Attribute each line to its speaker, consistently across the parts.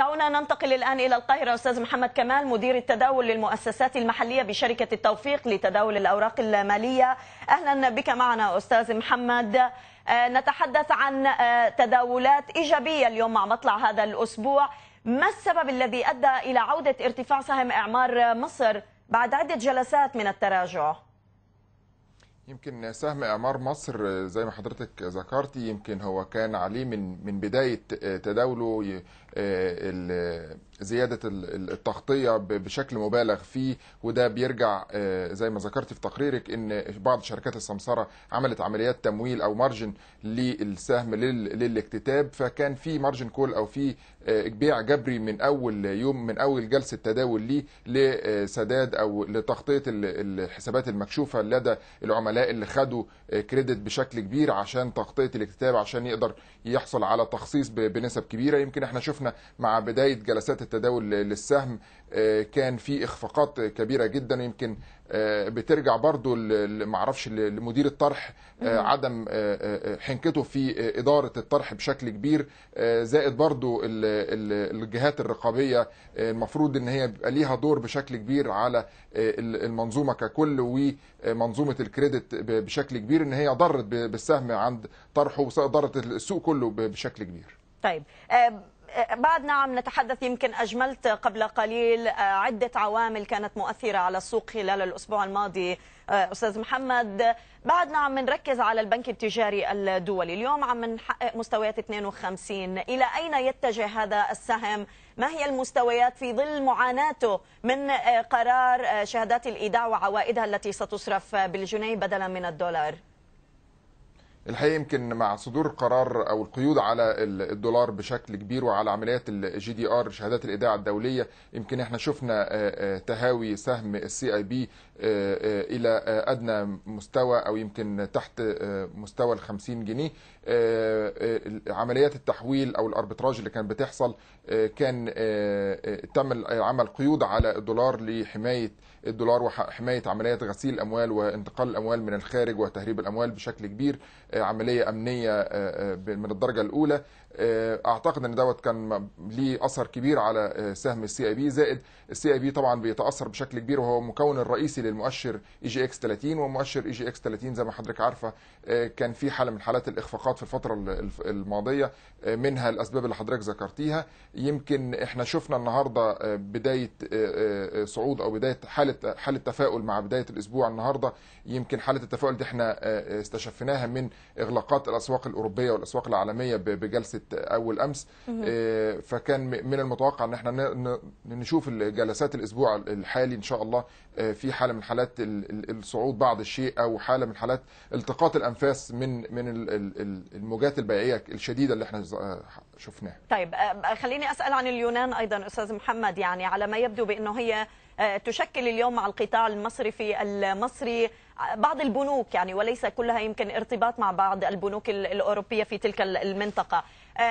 Speaker 1: دعونا ننتقل الآن إلى القاهرة أستاذ محمد كمال مدير التداول للمؤسسات المحلية بشركة التوفيق لتداول الأوراق المالية أهلا بك معنا أستاذ محمد آه، نتحدث عن آه، تداولات إيجابية اليوم مع مطلع هذا الأسبوع ما السبب الذي أدى إلى عودة ارتفاع سهم إعمار مصر بعد عدة جلسات من التراجع؟
Speaker 2: يمكن سهم اعمار مصر زي ما حضرتك ذكرتي يمكن هو كان عليه من من بدايه آه، تداوله آه، زياده التغطيه بشكل مبالغ فيه وده بيرجع آه، زي ما ذكرتي في تقريرك ان بعض شركات السمسره عملت عمليات تمويل او مارجن للسهم للاكتتاب فكان في مارجن كول او في بيع جبري من اول يوم من اول جلسه تداول ليه لسداد او لتغطيه الحسابات المكشوفه لدى العملاء العملاء اللي خدوا كريدت آه، بشكل كبير عشان تغطيه الاكتتاب عشان يقدر يحصل على تخصيص بنسب كبيره يمكن احنا شفنا مع بدايه جلسات التداول للسهم آه، كان في اخفاقات كبيره جدا يمكن آه، بترجع برضو معرفش لمدير الطرح آه، عدم آه، حنكته في إدارة الطرح بشكل كبير زائد برضو الجهات الرقابية المفروض ان هي ليها دور بشكل كبير على المنظومة ككل ومنظومة الكريدت بشكل كبير ان هي ضرت بالسهم عند طرحه وضرت السوق كله بشكل كبير
Speaker 1: طيب بعدنا عم نتحدث يمكن أجملت قبل قليل آه، عدة عوامل كانت مؤثرة على السوق خلال الأسبوع الماضي آه، أستاذ محمد بعدنا عم نركز على البنك التجاري الدولي اليوم عم نحقق مستويات 52 إلى أين يتجه هذا السهم ما هي المستويات في ظل معاناته من آه، قرار شهادات الإيداع وعوائدها التي ستصرف بالجنيه بدلا من الدولار
Speaker 2: الحقيقه يمكن مع صدور قرار او القيود على الدولار بشكل كبير وعلى عمليات الجي دي ار شهادات الايداع الدوليه يمكن احنا شفنا آه، آه، تهاوي سهم السي اي بي الى آه، ادنى مستوى او يمكن تحت مستوى ال 50 جنيه آه، آه، عمليات التحويل او الاربيتراج اللي كان بتحصل آه، كان تم عمل قيود على الدولار لحمايه الدولار وحمايه عمليات غسيل الاموال وانتقال الاموال من الخارج وتهريب الاموال بشكل كبير عمليه امنيه من الدرجه الاولى اعتقد ان دوت كان ليه اثر كبير على سهم السي اي بي زائد السي اي بي طبعا بيتاثر بشكل كبير وهو المكون الرئيسي للمؤشر اي جي اكس 30 ومؤشر اي جي اكس 30 زي ما حضرتك عارفه كان في حاله من حالات الاخفاقات الإغلاقات في الفترة الماضية آه، منها الأسباب اللي حضرتك ذكرتيها يمكن احنا شفنا النهاردة آه، بداية آه، صعود أو بداية حالة حالة تفاؤل مع بداية الأسبوع النهاردة يمكن حالة التفاؤل دي احنا استشفيناها من إغلاقات الأسواق الأوروبية والأسواق العالمية بجلسة أول أمس فكان من المتوقع أن احنا نشوف جلسات الأسبوع الحالي إن شاء الله في حالة من حالات الصعود بعض الشيء أو حالة من حالات التقاط الانفاس من من الموجات البيعيه الشديده اللي احنا آه، شفناها.
Speaker 1: طيب آه، آه، خليني اسال عن اليونان ايضا استاذ محمد يعني على ما يبدو بانه هي تشكل اليوم مع القطاع المصرفي المصري بعض البنوك يعني وليس كلها يمكن ارتباط مع بعض البنوك الاوروبيه في تلك المنطقه.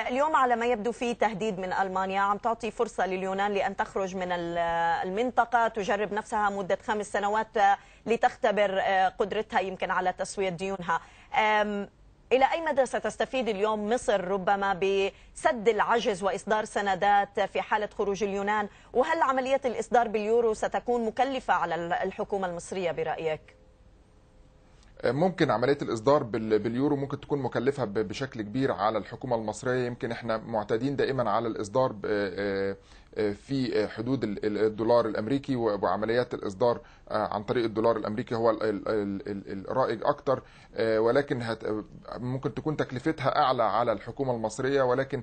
Speaker 1: اليوم على ما يبدو في تهديد من المانيا عم تعطي فرصه لليونان لان تخرج من المنطقه تجرب نفسها مده خمس سنوات لتختبر قدرتها يمكن على تسويه ديونها. إلى أي مدى ستستفيد اليوم مصر ربما بسد العجز وإصدار سندات في حالة خروج اليونان وهل عملية الإصدار باليورو ستكون مكلفة على الحكومة المصرية برأيك؟
Speaker 2: ممكن عمليه الاصدار باليورو ممكن تكون مكلفه بشكل كبير على الحكومه المصريه يمكن احنا معتادين دائما على الاصدار آه، آه، في حدود الدولار الامريكي وعمليات الاصدار آه، عن طريق الدولار الامريكي هو الرائج اكتر ولكن ممكن تكون تكلفتها اعلى على الحكومه المصريه ولكن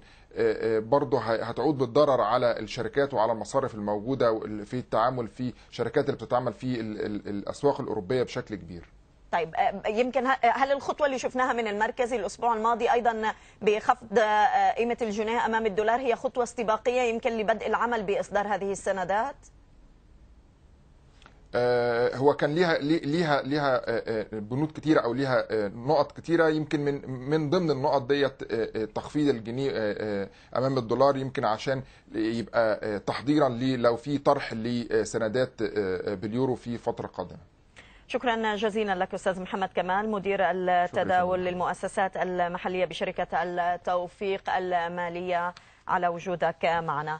Speaker 2: برضه هتعود بالضرر على الشركات وعلى المصارف الموجوده في التعامل في شركات اللي بتتعامل في الاسواق الاوروبيه بشكل كبير
Speaker 1: طيب آه، يمكن آه، هل الخطوة اللي شفناها من المركز الأسبوع الماضي أيضا بخفض آه، قيمة الجنيه أمام الدولار هي خطوة استباقية يمكن لبدء العمل بإصدار هذه السندات؟
Speaker 2: هو كان ليها ليها ليها بنود كتيره او ليها نقط كتيره يمكن من من ضمن النقط ديت تخفيض الجنيه امام الدولار يمكن عشان يبقى تحضيرا لو في طرح لسندات باليورو في فتره قادمه
Speaker 1: شكرا جزيلا لك أستاذ محمد كمال مدير التداول للمؤسسات المحلية بشركة التوفيق المالية على وجودك معنا